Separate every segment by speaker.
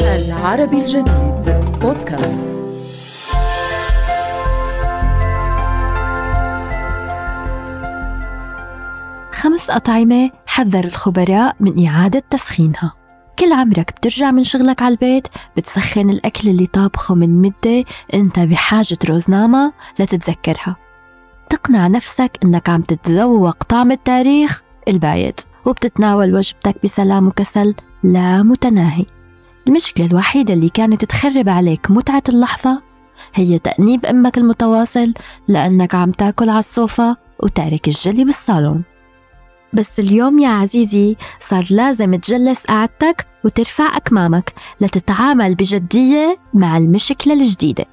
Speaker 1: العربي الجديد بودكاست
Speaker 2: خمس أطعمة حذر الخبراء من إعادة تسخينها كل عمرك بترجع من شغلك على البيت بتسخن الأكل اللي طابخه من مدة أنت بحاجة روزناما لتتذكرها تقنع نفسك أنك عم تتذوق طعم التاريخ البايت وبتتناول وجبتك بسلام وكسل لا متناهي المشكلة الوحيدة اللي كانت تخرب عليك متعة اللحظة هي تأنيب أمك المتواصل لأنك عم تاكل على الصوفة وتارك الجلي بالصالون بس اليوم يا عزيزي صار لازم تجلس قعدتك وترفع أكمامك لتتعامل بجدية مع المشكلة الجديدة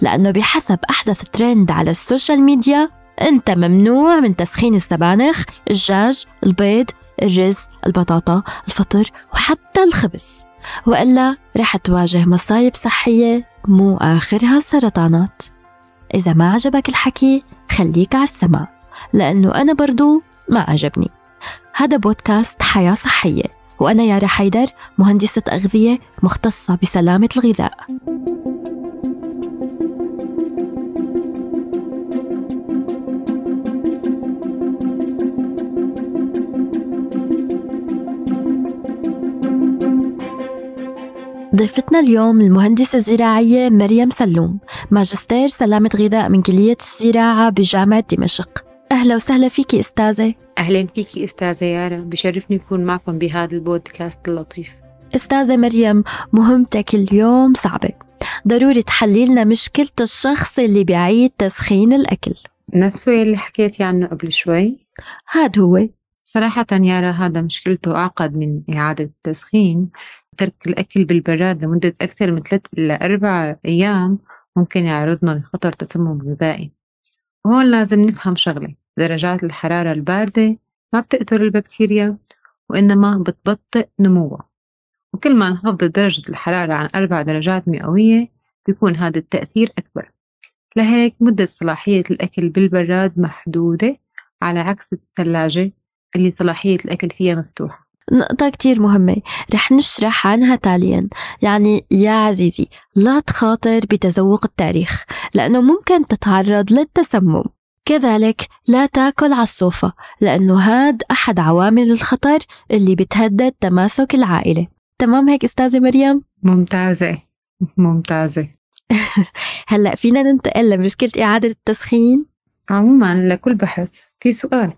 Speaker 2: لأنه بحسب أحدث ترند على السوشيال ميديا أنت ممنوع من تسخين السبانخ، الدجاج، البيض الرز البطاطا الفطر وحتى الخبز وإلا رح تواجه مصايب صحية مو آخرها السرطانات إذا ما عجبك الحكي خليك على السمع لأنه أنا برضو ما عجبني هذا بودكاست حياة صحية وأنا يارا حيدر مهندسة أغذية مختصة بسلامة الغذاء ضيفتنا اليوم المهندسة الزراعية مريم سلوم ماجستير سلامة غذاء من كلية الزراعة بجامعة دمشق أهلا وسهلا فيك أستاذة
Speaker 1: أهلا فيك أستاذة يارا بشرفني أكون معكم بهذا البودكاست اللطيف
Speaker 2: أستاذة مريم مهمتك اليوم صعبة ضروري تحليلنا مشكلة الشخص اللي بيعيد تسخين الأكل نفسه اللي حكيتي عنه
Speaker 1: قبل شوي هاد هو صراحة يارا هذا مشكلته أعقد من إعادة التسخين ترك الأكل بالبراد لمدة أكثر من ثلاث إلى أربع أيام ممكن يعرضنا لخطر تسمم غذائي وهون لازم نفهم شغلة درجات الحرارة الباردة ما بتقتل البكتيريا وإنما بتبطئ نموها وكل ما انخفضت درجة الحرارة عن أربع درجات مئوية بيكون هذا التأثير أكبر لهيك مدة صلاحية الأكل بالبراد محدودة على عكس الثلاجة اللي صلاحية الأكل فيها مفتوحة
Speaker 2: نقطة كتير مهمة رح نشرح عنها تاليا يعني يا عزيزي لا تخاطر بتذوق التاريخ لأنه ممكن تتعرض للتسمم كذلك لا تاكل على الصوفة لأنه هاد أحد عوامل الخطر اللي بتهدد تماسك العائلة تمام هيك أستاذة مريم؟ ممتازة ممتازة هلأ فينا ننتقل لمشكلة إعادة التسخين؟ عموما لكل بحث في سؤال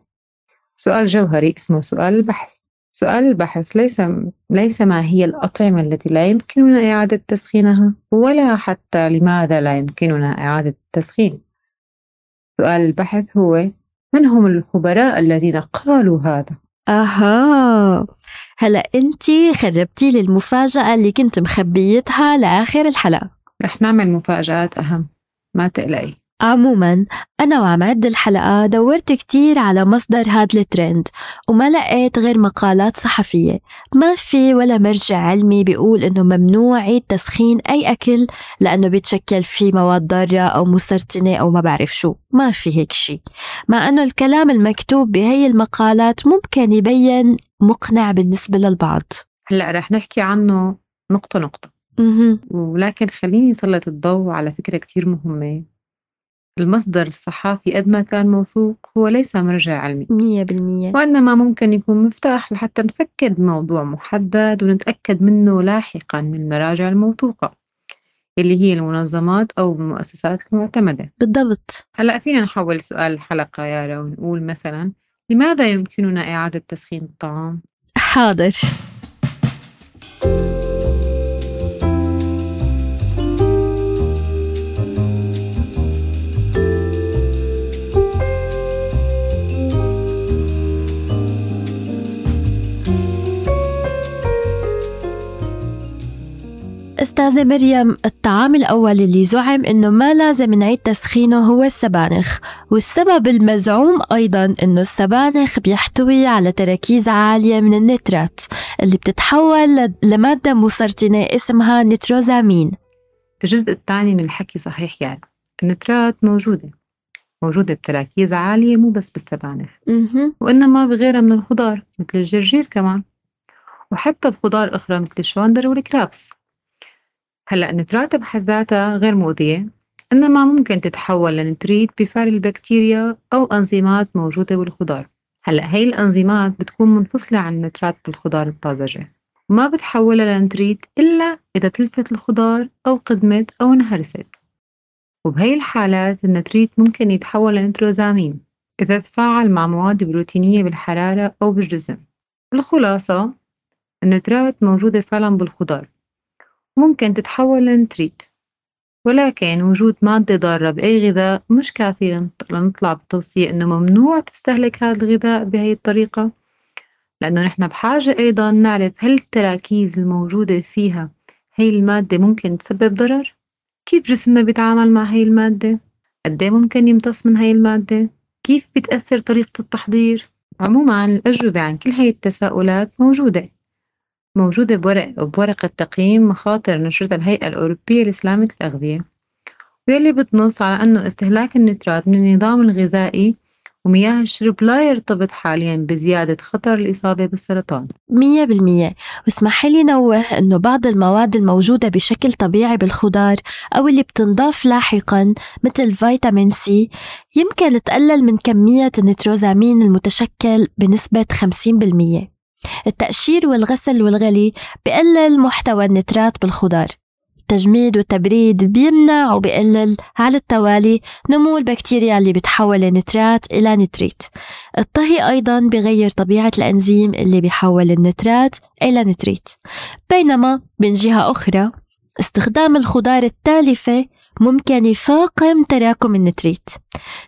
Speaker 1: سؤال جوهري اسمه سؤال البحث سؤال البحث ليس ليس ما هي الأطعمة التي لا يمكننا إعادة تسخينها ولا حتى لماذا لا يمكننا إعادة التسخين سؤال البحث هو من هم
Speaker 2: الخبراء الذين قالوا هذا؟ أها هلا أنت خربتي لي المفاجأة اللي كنت مخبيتها لآخر الحلقة رح نعمل مفاجآت أهم ما تقلقي عموما أنا وعم عد الحلقة دورت كتير على مصدر هاد الترند وما لقيت غير مقالات صحفية ما في ولا مرجع علمي بيقول إنه ممنوع عيد تسخين أي أكل لأنه بيتشكل فيه مواد ضارة أو مسرطنة أو ما بعرف شو ما في هيك شي مع إنه الكلام المكتوب بهي المقالات ممكن يبين مقنع بالنسبة للبعض
Speaker 1: هلا رح نحكي عنه نقطة نقطة ولكن خليني سلط الضوء على فكرة كتير مهمة المصدر الصحافي قد ما كان موثوق هو ليس مرجع علمي 100% وإنما ممكن يكون مفتاح لحتى نفكر بموضوع محدد ونتأكد منه لاحقا من المراجع الموثوقة اللي هي المنظمات أو المؤسسات المعتمدة بالضبط هلأ فينا نحول سؤال الحلقة يارا ونقول مثلا لماذا يمكننا إعادة تسخين الطعام؟ حاضر
Speaker 2: أستاذة مريم الطعام الأول اللي زعم إنه ما لازم نعيد تسخينه هو السبانخ والسبب المزعوم أيضا إنه السبانخ بيحتوي على تراكيز عالية من النترات اللي بتتحول لمادة مسرطنة اسمها نتروزامين الجزء الثاني من الحكي صحيح يعني النترات موجودة موجودة بتراكيز عالية مو بس
Speaker 1: بالسبانخ وإنما بغيرها من الخضار مثل الجرجير كمان وحتى بخضار أخرى مثل الشواندر والكرابس هلأ نترات بحد ذاتها غير مؤذية إنما ممكن تتحول لنتريت بفعل البكتيريا أو انزيمات موجودة بالخضار هلأ هي الانزيمات بتكون منفصلة عن النترات بالخضار الطازجة وما بتحولها لنتريت إلا إذا تلفت الخضار أو قدمت أو انهرست وبهي الحالات النتريت ممكن يتحول لنتروزامين إذا تفاعل مع مواد بروتينية بالحرارة أو بالجسم الخلاصة النترات موجودة فعلا بالخضار ممكن تتحول لنتريت ولكن وجود مادة ضارة بأي غذاء مش كافية لنطلع بتوصية إنه ممنوع تستهلك هذا الغذاء بهي الطريقة لأنه نحن بحاجة أيضا نعرف هل التراكيز الموجودة فيها هي المادة ممكن تسبب ضرر؟ كيف جسمنا بيتعامل مع هي المادة؟ قد إيه ممكن يمتص من هي المادة؟ كيف بتأثر طريقة التحضير؟ عموما الأجوبة عن كل هي التساؤلات موجودة موجودة بورق بورقة تقييم مخاطر نشرتها الهيئة الأوروبية لسلامة الأغذية واللي بتنص على أنه استهلاك النترات من النظام الغذائي ومياه الشرب لا يرتبط حاليا بزيادة خطر الإصابة بالسرطان
Speaker 2: مية بالمية واسمح لي نوه أنه بعض المواد الموجودة بشكل طبيعي بالخضار أو اللي بتنضاف لاحقا مثل فيتامين سي يمكن تقلل من كمية النيتروزامين المتشكل بنسبة 50% التقشير والغسل والغلي بقلل محتوى النترات بالخضار التجميد والتبريد بيمنع وبقلل على التوالي نمو البكتيريا اللي بتحول النترات إلى نتريت الطهي أيضا بغير طبيعة الأنزيم اللي بيحول النترات إلى نتريت بينما من جهة أخرى استخدام الخضار التالفة ممكن يفاقم تراكم النتريت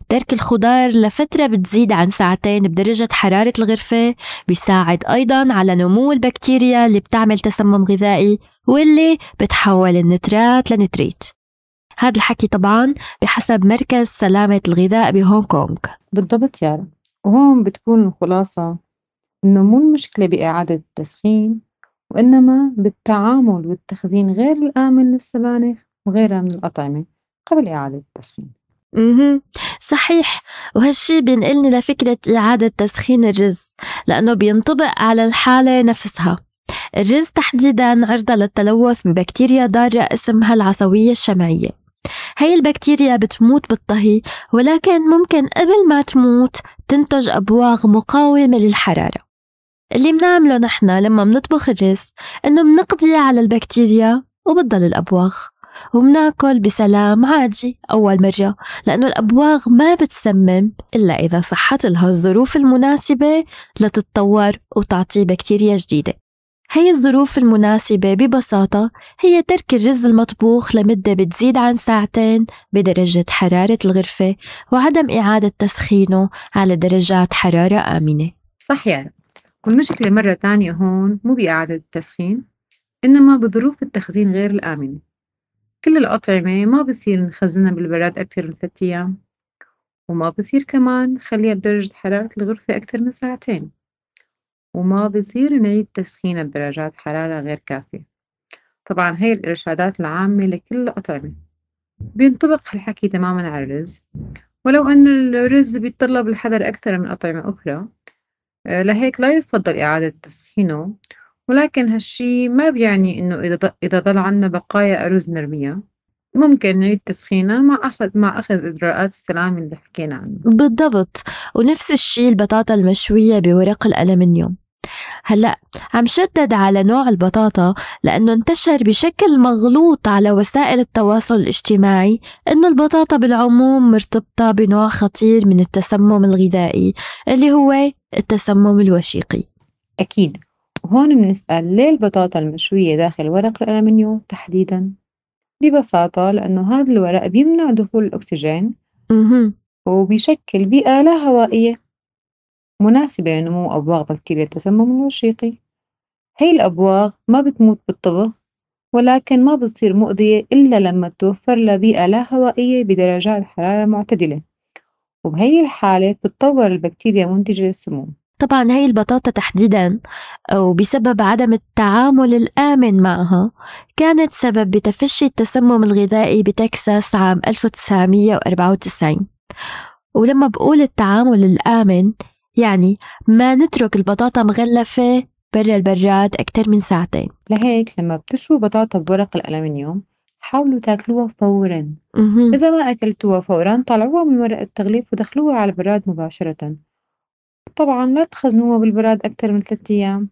Speaker 2: ترك الخضار لفترة بتزيد عن ساعتين بدرجة حرارة الغرفة بيساعد أيضا على نمو البكتيريا اللي بتعمل تسمم غذائي واللي بتحول النترات لنتريت هذا الحكي طبعا بحسب مركز سلامة الغذاء بهونغ كونغ بالضبط يارا وهون بتكون الخلاصة إنه مو المشكلة بإعادة التسخين
Speaker 1: وإنما بالتعامل والتخزين غير الآمن للسبانخ وغيرها من الأطعمة قبل إعادة التسخين
Speaker 2: اها صحيح وهالشي بينقلني لفكرة إعادة تسخين الرز لأنه بينطبق على الحالة نفسها الرز تحديدا عرضة للتلوث ببكتيريا ضارة اسمها العصوية الشمعية هاي البكتيريا بتموت بالطهي ولكن ممكن قبل ما تموت تنتج أبواغ مقاومة للحرارة اللي بنعمله نحن لما بنطبخ الرز إنه بنقضي على البكتيريا وبتضل الأبواغ وبناكل بسلام عادي أول مرة لأنه الأبواغ ما بتسمم إلا إذا صحت لها الظروف المناسبة لتتطور وتعطي بكتيريا جديدة هي الظروف المناسبة ببساطة هي ترك الرز المطبوخ لمدة بتزيد عن ساعتين بدرجة حرارة الغرفة وعدم إعادة تسخينه على درجات حرارة آمنة صح
Speaker 1: يعني والمشكلة مرة تانية هون مو بإعادة التسخين إنما بظروف التخزين غير الآمنة كل الأطعمة ما بصير نخزنها بالبراد أكثر من ثلاث أيام وما بصير كمان نخليها بدرجة حرارة الغرفة أكثر من ساعتين وما بصير نعيد تسخينها بدرجات حرارة غير كافية طبعا هي الإرشادات العامة لكل الأطعمة بينطبق هالحكي تماما على الرز ولو أن الرز بيتطلب الحذر أكثر من أطعمة أخرى آه، لهيك لا يفضل إعادة تسخينه ولكن هالشي ما بيعني إنه إذا إذا ضل عنا بقايا أرز نرميها ممكن نعيد تسخينها مع أخذ مع أخذ إجراءات السلام اللي حكينا عنه
Speaker 2: بالضبط ونفس الشي البطاطا المشوية بورق الألمنيوم هلا عم شدد على نوع البطاطا لانه انتشر بشكل مغلوط على وسائل التواصل الاجتماعي انه البطاطا بالعموم مرتبطه بنوع خطير من التسمم الغذائي اللي هو التسمم الوشيقي اكيد وهون بنسأل ليه
Speaker 1: البطاطا المشوية داخل ورق الألمنيوم تحديدا؟ ببساطة لأنه هذا الورق بيمنع دخول الأكسجين وبيشكل بيئة لا هوائية مناسبة لنمو أبواغ بكتيريا التسمم الوشيقي هي الأبواغ ما بتموت بالطبخ ولكن ما بتصير مؤذية إلا لما توفر لها بيئة لا هوائية بدرجات حرارة معتدلة وبهي الحالة بتطور البكتيريا منتجة للسموم
Speaker 2: طبعا هاي البطاطا تحديدا وبسبب عدم التعامل الآمن معها كانت سبب بتفشي التسمم الغذائي بتكساس عام 1994 ولما بقول التعامل الآمن يعني ما نترك البطاطا مغلفة برا البراد أكثر من ساعتين لهيك لما بتشوي بطاطا بورق الألمنيوم حاولوا تاكلوها فورا
Speaker 1: إذا ما أكلتوها فورا طلعوها من ورق التغليف ودخلوها على البراد مباشرة طبعًا لا تخزنوها بالبراد أكثر من ثلاثة أيام،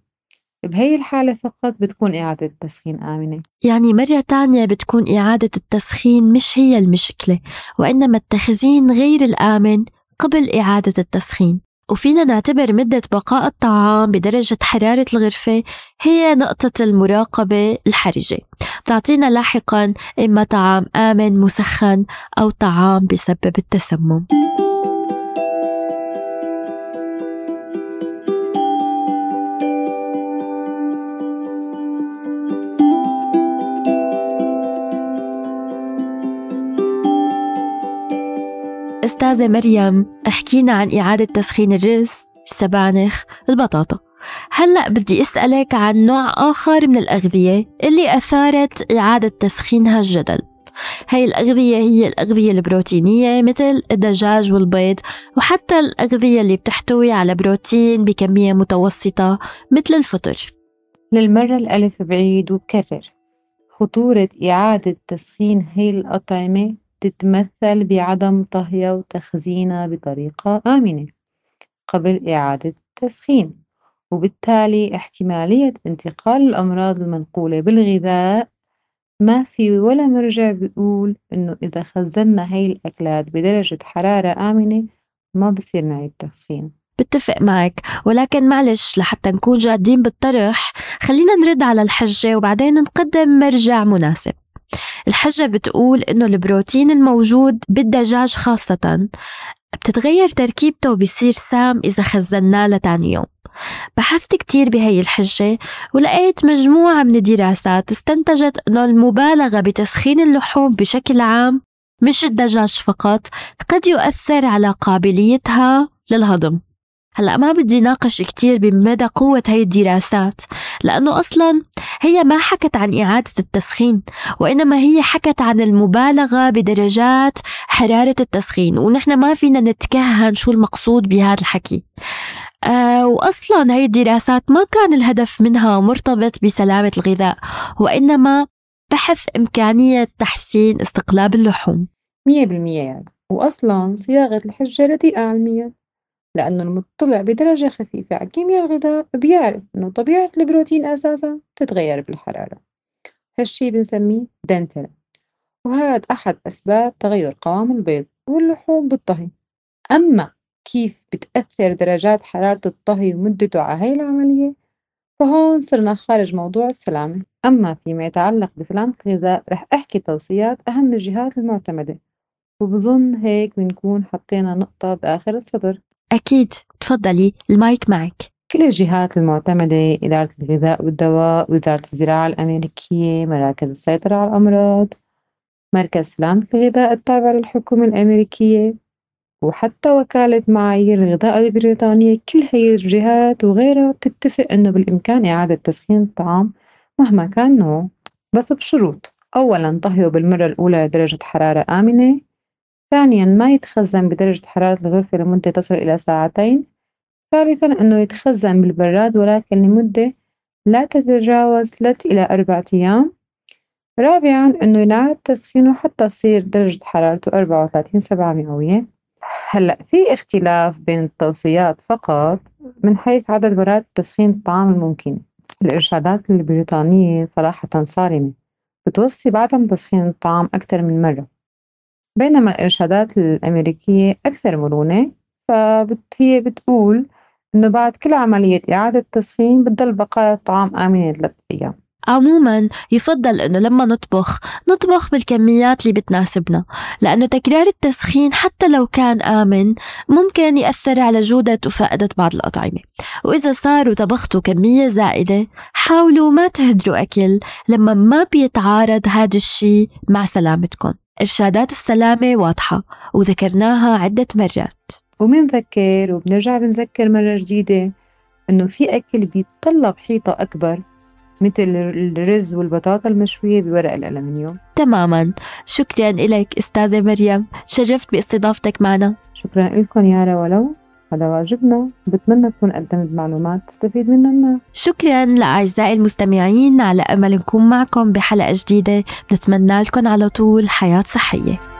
Speaker 1: بهي الحالة فقط بتكون إعادة التسخين آمنة.
Speaker 2: يعني مرة تانية بتكون إعادة التسخين مش هي المشكلة وإنما التخزين غير الآمن قبل إعادة التسخين وفينا نعتبر مدة بقاء الطعام بدرجة حرارة الغرفة هي نقطة المراقبة الحرجة بتعطينا لاحقا إما طعام آمن مسخن أو طعام بسبب التسمم أستاذة مريم احكينا عن إعادة تسخين الرز السبانخ البطاطا هلأ بدي أسألك عن نوع آخر من الأغذية اللي أثارت إعادة تسخينها الجدل هاي الأغذية هي الأغذية البروتينية مثل الدجاج والبيض وحتى الأغذية اللي بتحتوي على بروتين بكمية متوسطة مثل الفطر من المرة الألف بعيد وكرر خطورة إعادة تسخين هاي الأطعمة
Speaker 1: تتمثل بعدم طهي وتخزينها بطريقة آمنة قبل إعادة التسخين وبالتالي احتمالية انتقال الأمراض المنقولة بالغذاء ما في ولا مرجع بيقول إنه إذا خزنا هاي الأكلات بدرجة حرارة آمنة ما بصير نعيد تسخين
Speaker 2: بتفق معك ولكن معلش لحتى نكون جادين بالطرح خلينا نرد على الحجة وبعدين نقدم مرجع مناسب الحجة بتقول إنه البروتين الموجود بالدجاج خاصة بتتغير تركيبته وبصير سام إذا خزناه لتاني يوم بحثت كتير بهي الحجة ولقيت مجموعة من الدراسات استنتجت أنه المبالغة بتسخين اللحوم بشكل عام مش الدجاج فقط قد يؤثر على قابليتها للهضم هلا ما بدي ناقش كتير بمدى قوة هاي الدراسات لأنه أصلا هي ما حكت عن إعادة التسخين وإنما هي حكت عن المبالغة بدرجات حرارة التسخين ونحن ما فينا نتكهن شو المقصود بهذا الحكي آه وأصلا هاي الدراسات ما كان الهدف منها مرتبط بسلامة الغذاء وإنما بحث إمكانية تحسين استقلاب اللحوم
Speaker 1: 100% يعني وأصلا صياغة الحجة رديئة علميا لأنه المطلع بدرجة خفيفة على كيمياء الغذاء بيعرف إنه طبيعة البروتين أساسا تتغير بالحرارة هالشي بنسميه دنتنا وهذا أحد أسباب تغير قوام البيض واللحوم بالطهي أما كيف بتأثر درجات حرارة الطهي ومدته على هاي العملية فهون صرنا خارج موضوع السلامة أما فيما يتعلق بسلامة الغذاء رح أحكي توصيات أهم الجهات المعتمدة وبظن هيك بنكون حطينا نقطة بآخر السطر أكيد
Speaker 2: تفضلي المايك معك
Speaker 1: كل الجهات المعتمدة إدارة الغذاء والدواء وزارة الزراعة الأمريكية مراكز السيطرة على الأمراض مركز سلامة الغذاء التابع للحكومة الأمريكية وحتى وكالة معايير الغذاء البريطانية كل هي الجهات وغيرها بتتفق إنه بالإمكان إعادة تسخين الطعام مهما كان نوعه بس بشروط أولا طهيه بالمرة الأولى لدرجة حرارة آمنة ثانيا ما يتخزن بدرجة حرارة الغرفة لمدة تصل إلى ساعتين ثالثا أنه يتخزن بالبراد ولكن لمدة لا تتجاوز 3 إلى 4 أيام رابعا أنه ينعاد تسخينه حتى تصير درجة حرارته 34 سبعة مئوية هلأ في اختلاف بين التوصيات فقط من حيث عدد براد تسخين الطعام الممكن الإرشادات البريطانية صراحة صارمة بتوصي بعدم تسخين الطعام أكثر من مرة بينما الإرشادات الأمريكية أكثر مرونة فهي بتقول
Speaker 2: إنه بعد كل عملية إعادة تسخين بتضل بقايا الطعام آمنة لثلاث أيام عموما يفضل انه لما نطبخ نطبخ بالكميات اللي بتناسبنا لانه تكرار التسخين حتى لو كان امن ممكن ياثر على جوده وفائده بعض الاطعمه واذا صار وطبختوا كميه زائده حاولوا ما تهدروا اكل لما ما بيتعارض هذا الشيء مع سلامتكم إرشادات السلامة واضحة وذكرناها عدة مرات
Speaker 1: وبنذكر وبنرجع بنذكر مرة جديدة إنه في أكل بيتطلب حيطة أكبر مثل
Speaker 2: الرز والبطاطا المشوية بورق الألمنيوم تماما شكرا لك أستاذة مريم شرفت باستضافتك معنا شكرا لكم يارا ولو هذا واجبنا
Speaker 1: بتمنى تكون قدمت معلومات تستفيد منها الناس
Speaker 2: شكرا لأعزائي المستمعين على أمل نكون معكم بحلقة جديدة بنتمنى لكم على طول حياة صحية